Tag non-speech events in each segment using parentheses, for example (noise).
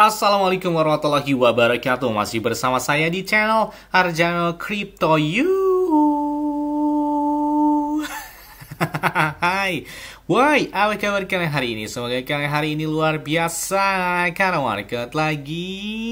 Assalamualaikum warahmatullahi wabarakatuh Masih bersama saya di channel Arjano Crypto You (laughs) Hai Woi, apa kabar kalian hari ini? Semoga kalian hari ini luar biasa Karena market lagi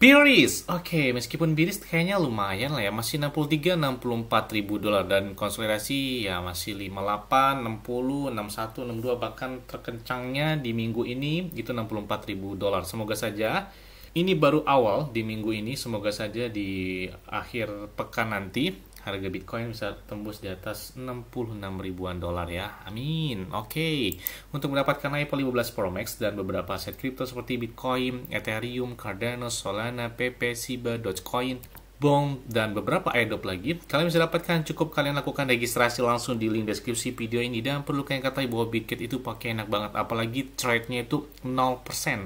Biris Oke, okay, meskipun Biris kayaknya lumayan lah ya Masih 63, 64 ribu dolar Dan konsolidasi ya masih 58, 60, 61, 62 Bahkan terkencangnya di minggu ini itu 64 ribu dolar Semoga saja ini baru awal di minggu ini, semoga saja di akhir pekan nanti harga Bitcoin bisa tembus di atas 66 ribuan dolar ya. Amin. Oke. Okay. Untuk mendapatkan Apple 15 Pro Max dan beberapa aset kripto seperti Bitcoin, Ethereum, Cardano, Solana, PP, Siba, Dogecoin, Bong, dan beberapa airdrop lagi, kalian bisa dapatkan cukup kalian lakukan registrasi langsung di link deskripsi video ini dan perlu kalian katai bahwa Bitget itu pakai enak banget apalagi trade-nya itu 0%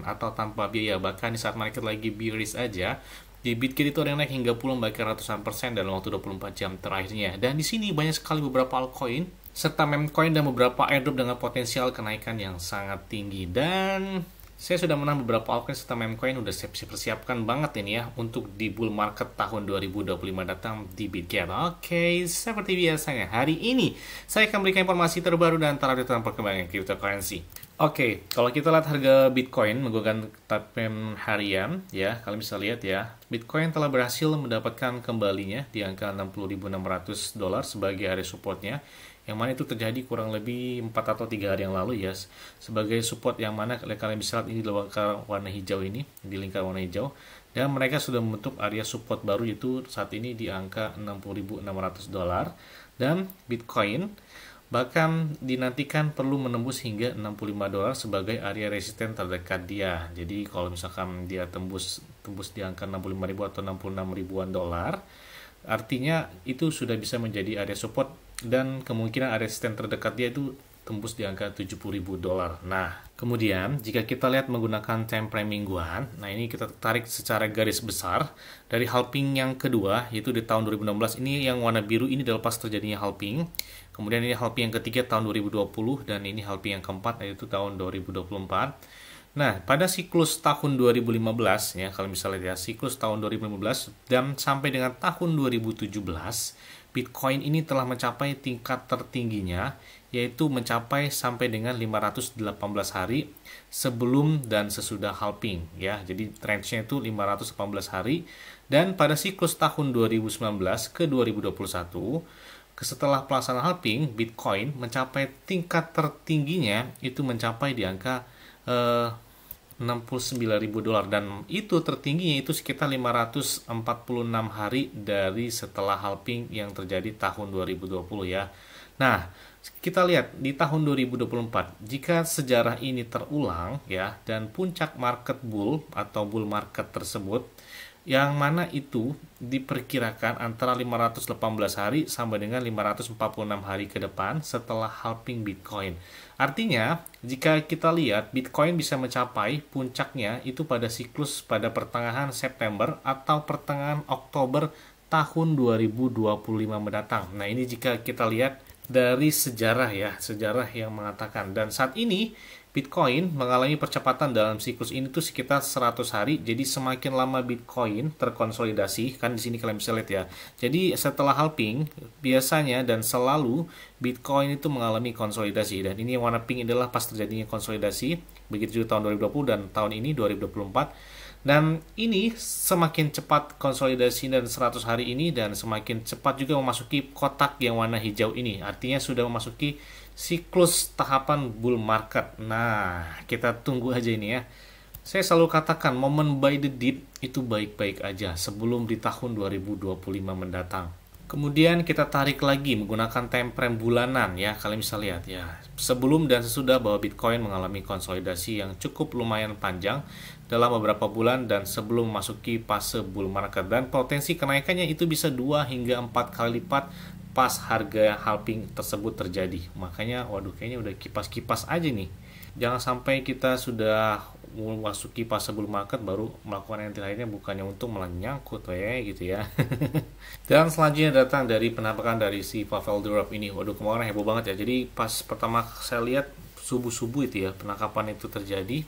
atau tanpa biaya bahkan di saat market lagi bearish aja di Bitkit itu ada yang naik hingga puluhan bahkan ratusan persen dalam waktu 24 jam terakhirnya. Dan di sini banyak sekali beberapa altcoin serta memcoin dan beberapa airdrop dengan potensial kenaikan yang sangat tinggi. Dan saya sudah menang beberapa altcoin serta memcoin udah siap persiapkan banget ini ya untuk di bull market tahun 2025 datang di Bitget. Oke, seperti biasanya hari ini saya akan berikan informasi terbaru dan terupdate tentang perkembangan cryptocurrency. Oke, okay, kalau kita lihat harga Bitcoin menggunakan tapen harian, ya, kalian bisa lihat ya, Bitcoin telah berhasil mendapatkan kembalinya di angka 60.600 dolar sebagai area supportnya, yang mana itu terjadi kurang lebih 4 atau 3 hari yang lalu ya, sebagai support yang mana kalian bisa lihat ini di lingkar warna hijau ini, di lingkar warna hijau, dan mereka sudah membentuk area support baru yaitu saat ini di angka 60.600 dolar, dan Bitcoin bahkan dinantikan perlu menembus hingga 65 dolar sebagai area resisten terdekat dia. Jadi kalau misalkan dia tembus tembus di angka 65 ribu atau 66 ribuan dolar, artinya itu sudah bisa menjadi area support dan kemungkinan area resisten terdekat dia itu tembus di angka 70 ribu dolar. Nah, kemudian jika kita lihat menggunakan time frame mingguan, nah ini kita tarik secara garis besar dari halving yang kedua yaitu di tahun 2016 ini yang warna biru ini adalah dilepas terjadinya halving Kemudian ini halving yang ketiga tahun 2020 dan ini halving yang keempat yaitu tahun 2024. Nah, pada siklus tahun 2015 ya, kalau misalnya ya, siklus tahun 2015 dan sampai dengan tahun 2017, Bitcoin ini telah mencapai tingkat tertingginya yaitu mencapai sampai dengan 518 hari sebelum dan sesudah halving ya. Jadi trennya itu 518 hari dan pada siklus tahun 2019 ke 2021 setelah pelaksanaan halving, Bitcoin mencapai tingkat tertingginya itu mencapai di angka eh, 69.000 dolar dan itu tertingginya itu sekitar 546 hari dari setelah halving yang terjadi tahun 2020 ya. Nah, kita lihat di tahun 2024 jika sejarah ini terulang ya dan puncak market bull atau bull market tersebut yang mana itu diperkirakan antara 518 hari sampai dengan 546 hari ke depan setelah halving Bitcoin. Artinya, jika kita lihat Bitcoin bisa mencapai puncaknya itu pada siklus pada pertengahan September atau pertengahan Oktober tahun 2025 mendatang. Nah, ini jika kita lihat dari sejarah ya, sejarah yang mengatakan dan saat ini Bitcoin mengalami percepatan dalam siklus ini tuh sekitar 100 hari. Jadi semakin lama Bitcoin terkonsolidasi, kan di sini kalian bisa lihat ya. Jadi setelah halving biasanya dan selalu Bitcoin itu mengalami konsolidasi dan ini yang warna pink adalah pas terjadinya konsolidasi begitu juga tahun 2020 dan tahun ini 2024. Dan ini semakin cepat konsolidasi dan 100 hari ini dan semakin cepat juga memasuki kotak yang warna hijau ini. Artinya sudah memasuki siklus tahapan bull market. Nah, kita tunggu aja ini ya. Saya selalu katakan momen buy the dip itu baik-baik aja sebelum di tahun 2025 mendatang. Kemudian kita tarik lagi menggunakan time frame bulanan ya. Kalian bisa lihat ya. Sebelum dan sesudah bahwa Bitcoin mengalami konsolidasi yang cukup lumayan panjang dalam beberapa bulan dan sebelum memasuki fase bull market dan potensi kenaikannya itu bisa 2 hingga 4 kali lipat pas harga halving tersebut terjadi. Makanya waduh kayaknya udah kipas-kipas aja nih. Jangan sampai kita sudah memasuki pas sebelum market baru melakukan entry lainnya bukannya untuk melenyangkut ya gitu ya. (laughs) Dan selanjutnya datang dari penampakan dari si Pavel Durov ini. Waduh kemarin heboh banget ya. Jadi pas pertama saya lihat subuh-subuh itu ya penangkapan itu terjadi.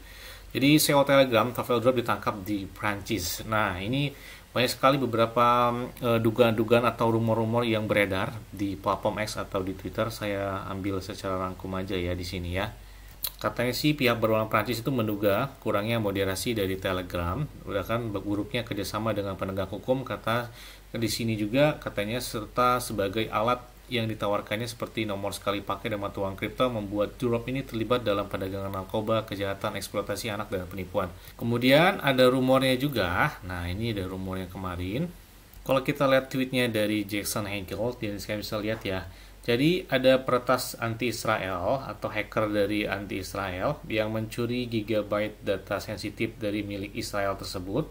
Jadi CEO Telegram Pavel Durov ditangkap di Prancis. Nah, ini banyak sekali beberapa eh, dugaan-dugaan uh, atau rumor-rumor yang beredar di platform X atau di Twitter. Saya ambil secara rangkum aja ya di sini ya. Katanya sih pihak berwenang Prancis itu menduga kurangnya moderasi dari Telegram, udah kan buruknya kerjasama dengan penegak hukum kata di sini juga katanya serta sebagai alat yang ditawarkannya seperti nomor sekali pakai dan mata uang kripto membuat Durop ini terlibat dalam perdagangan narkoba, kejahatan, eksploitasi anak, dan penipuan. Kemudian ada rumornya juga, nah ini ada rumornya kemarin. Kalau kita lihat tweetnya dari Jackson Hegel, jadi saya bisa lihat ya, jadi ada peretas anti-Israel atau hacker dari anti-Israel yang mencuri gigabyte data sensitif dari milik Israel tersebut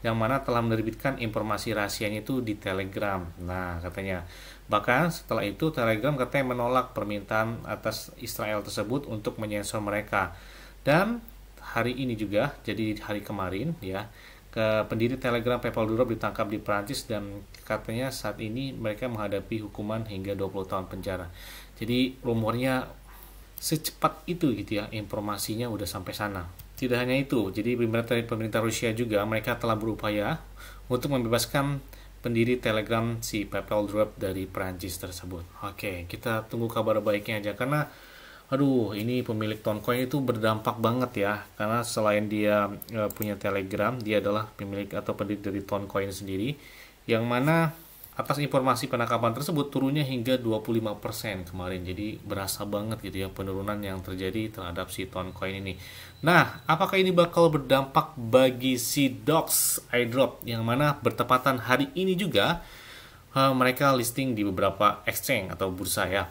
yang mana telah menerbitkan informasi rahasianya itu di Telegram. Nah, katanya bahkan setelah itu Telegram katanya menolak permintaan atas Israel tersebut untuk menyensor mereka. Dan hari ini juga, jadi hari kemarin ya, ke pendiri Telegram PayPal Europe ditangkap di Prancis dan katanya saat ini mereka menghadapi hukuman hingga 20 tahun penjara. Jadi rumornya secepat itu gitu ya informasinya udah sampai sana. Tidak hanya itu, jadi pemerintah, pemerintah Rusia juga mereka telah berupaya untuk membebaskan pendiri Telegram si Drop dari Perancis tersebut. Oke, kita tunggu kabar baiknya aja karena aduh ini pemilik Toncoin itu berdampak banget ya karena selain dia uh, punya Telegram, dia adalah pemilik atau pendiri dari Toncoin sendiri yang mana atas informasi penangkapan tersebut turunnya hingga 25% kemarin. Jadi berasa banget gitu ya penurunan yang terjadi terhadap si ton coin ini. Nah, apakah ini bakal berdampak bagi si Dox iDrop yang mana bertepatan hari ini juga eh, mereka listing di beberapa exchange atau bursa ya.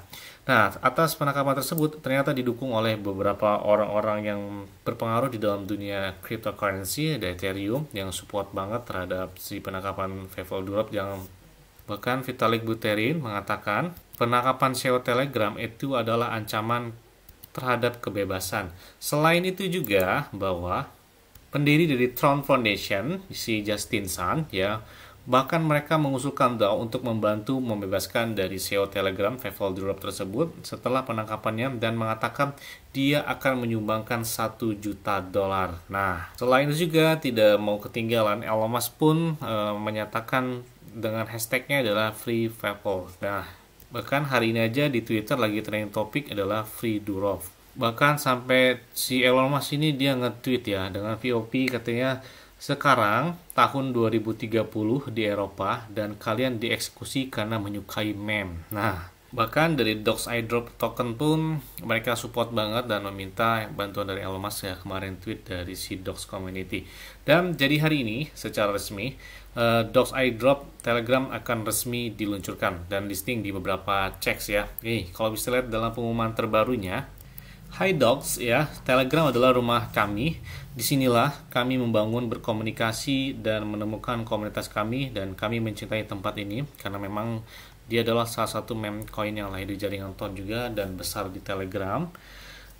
Nah, atas penangkapan tersebut ternyata didukung oleh beberapa orang-orang yang berpengaruh di dalam dunia cryptocurrency, ada Ethereum yang support banget terhadap si penangkapan Faithful drop yang Bahkan Vitalik Buterin mengatakan, penangkapan CEO Telegram itu adalah ancaman terhadap kebebasan. Selain itu juga bahwa pendiri dari Tron Foundation, si Justin Sun, ya, Bahkan mereka mengusulkan DAO untuk membantu membebaskan dari CEO Telegram, Pavel Durov tersebut setelah penangkapannya dan mengatakan dia akan menyumbangkan 1 juta dolar. Nah, selain itu juga tidak mau ketinggalan, Elon Musk pun e, menyatakan dengan hashtagnya adalah Free Pavel. Nah, bahkan hari ini aja di Twitter lagi trending topik adalah Free Durov. Bahkan sampai si Elon Musk ini dia nge-tweet ya dengan VOP katanya sekarang tahun 2030 di Eropa dan kalian dieksekusi karena menyukai meme. Nah, bahkan dari Docs Drop token pun mereka support banget dan meminta bantuan dari Elon Musk ya kemarin tweet dari si Docs community. Dan jadi hari ini secara resmi uh, Docs Drop Telegram akan resmi diluncurkan dan listing di beberapa checks ya. Nih, kalau bisa lihat dalam pengumuman terbarunya Hi dogs ya, Telegram adalah rumah kami. Disinilah kami membangun berkomunikasi dan menemukan komunitas kami dan kami mencintai tempat ini karena memang dia adalah salah satu meme coin yang lahir di jaringan Ton juga dan besar di Telegram.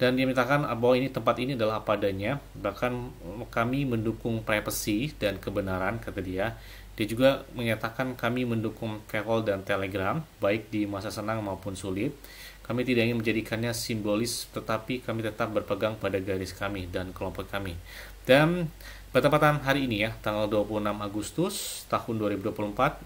Dan dia mintakan bahwa ini tempat ini adalah apa adanya, bahkan kami mendukung privacy dan kebenaran kata dia. Dia juga menyatakan kami mendukung Carol dan Telegram, baik di masa senang maupun sulit. Kami tidak ingin menjadikannya simbolis, tetapi kami tetap berpegang pada garis kami dan kelompok kami. Dan bertepatan hari ini ya, tanggal 26 Agustus tahun 2024,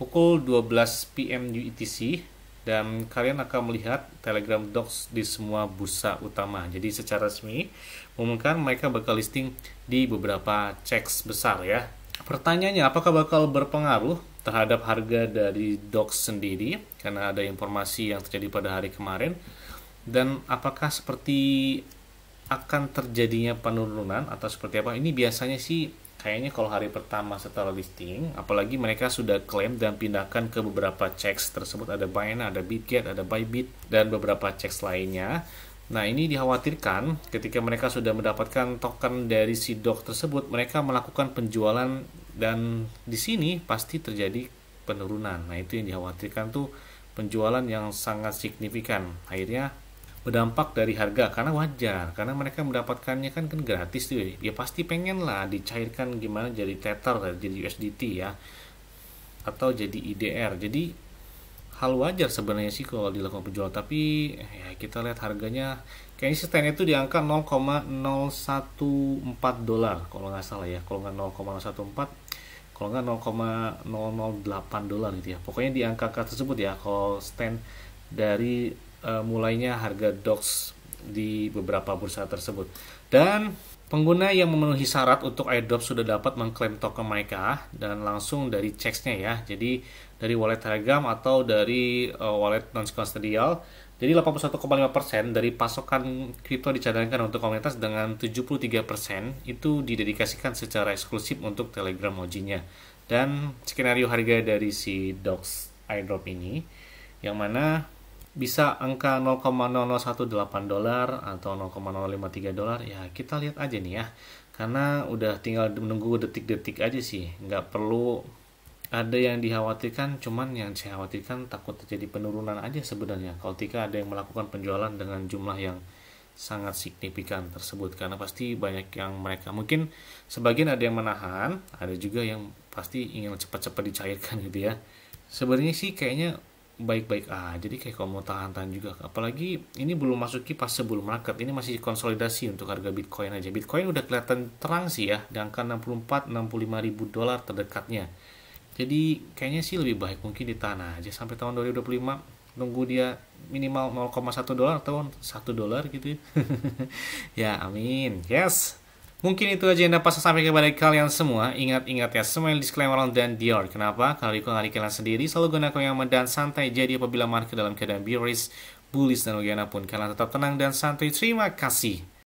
pukul 12 PM UTC, dan kalian akan melihat Telegram Docs di semua busa utama. Jadi secara resmi, mengumumkan mereka bakal listing di beberapa checks besar ya. Pertanyaannya, apakah bakal berpengaruh terhadap harga dari DOX sendiri karena ada informasi yang terjadi pada hari kemarin dan apakah seperti akan terjadinya penurunan atau seperti apa ini biasanya sih kayaknya kalau hari pertama setelah listing apalagi mereka sudah klaim dan pindahkan ke beberapa checks tersebut ada buy Binance, ada Bitget, ada buy bid dan beberapa checks lainnya Nah, ini dikhawatirkan ketika mereka sudah mendapatkan token dari si dok tersebut, mereka melakukan penjualan dan di sini pasti terjadi penurunan. Nah, itu yang dikhawatirkan tuh penjualan yang sangat signifikan. Akhirnya berdampak dari harga karena wajar karena mereka mendapatkannya kan kan gratis tuh ya pasti pengen lah dicairkan gimana jadi tether jadi USDT ya atau jadi IDR jadi hal wajar sebenarnya sih kalau dilakukan penjual tapi ya kita lihat harganya kayaknya stand itu di angka 0,014 dolar kalau nggak salah ya kalau nggak 0,014 kalau nggak 0,008 dolar gitu ya pokoknya di angka-angka tersebut ya kalau stand dari uh, mulainya harga dox di beberapa bursa tersebut dan Pengguna yang memenuhi syarat untuk airdrop sudah dapat mengklaim token mereka dan langsung dari checksnya ya. Jadi dari wallet Telegram atau dari uh, wallet non custodial jadi 81,5% dari pasokan kripto dicadangkan untuk komunitas dengan 73% itu didedikasikan secara eksklusif untuk Telegram Mojinya. Dan skenario harga dari si Dox airdrop ini yang mana bisa angka 0,0018 dolar atau 0,053 dolar ya kita lihat aja nih ya karena udah tinggal menunggu detik-detik aja sih nggak perlu ada yang dikhawatirkan cuman yang dikhawatirkan takut terjadi penurunan aja sebenarnya kalau tika ada yang melakukan penjualan dengan jumlah yang sangat signifikan tersebut karena pasti banyak yang mereka mungkin sebagian ada yang menahan ada juga yang pasti ingin cepat-cepat dicairkan gitu ya sebenarnya sih kayaknya baik-baik aja ah, jadi kayak kalau mau tahan-tahan juga apalagi ini belum masuki pas sebelum market ini masih konsolidasi untuk harga Bitcoin aja Bitcoin udah kelihatan terang sih ya di angka 64 65 ribu dolar terdekatnya jadi kayaknya sih lebih baik mungkin di tanah aja sampai tahun 2025 nunggu dia minimal 0,1 dolar atau 1 dolar gitu ya. (laughs) ya amin yes Mungkin itu aja yang dapat pasar sampai kepada kalian semua. Ingat-ingat ya, semua yang disclaimer on dan Dior. Kenapa? Kalau ikut hari kalian sendiri, selalu gunakan yang aman dan santai. Jadi apabila market dalam keadaan bearish, bullish, dan bagaimanapun kalian tetap tenang dan santai. Terima kasih.